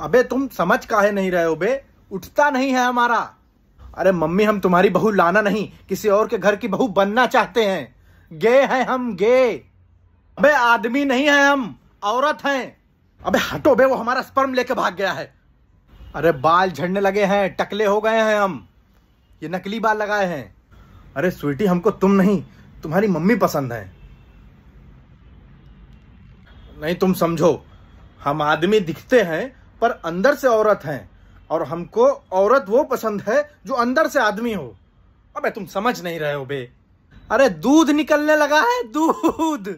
अबे तुम समझ काहे नहीं रहे हो बे उठता नहीं है हमारा अरे मम्मी हम तुम्हारी बहू लाना नहीं किसी और के घर की बहू बनना चाहते हैं गे हैं हम गे अबे आदमी नहीं है हम औरत हैं अबे हटो बे वो हमारा स्पर्म लेके भाग गया है अरे बाल झड़ने लगे हैं टकले हो गए हैं हम ये नकली बाल लगाए हैं अरे स्वीटी हमको तुम नहीं तुम्हारी मम्मी पसंद है नहीं तुम समझो हम आदमी दिखते हैं पर अंदर से औरत हैं और हमको औरत वो पसंद है जो अंदर से आदमी हो अबे तुम समझ नहीं रहे हो बे अरे दूध निकलने लगा है दूध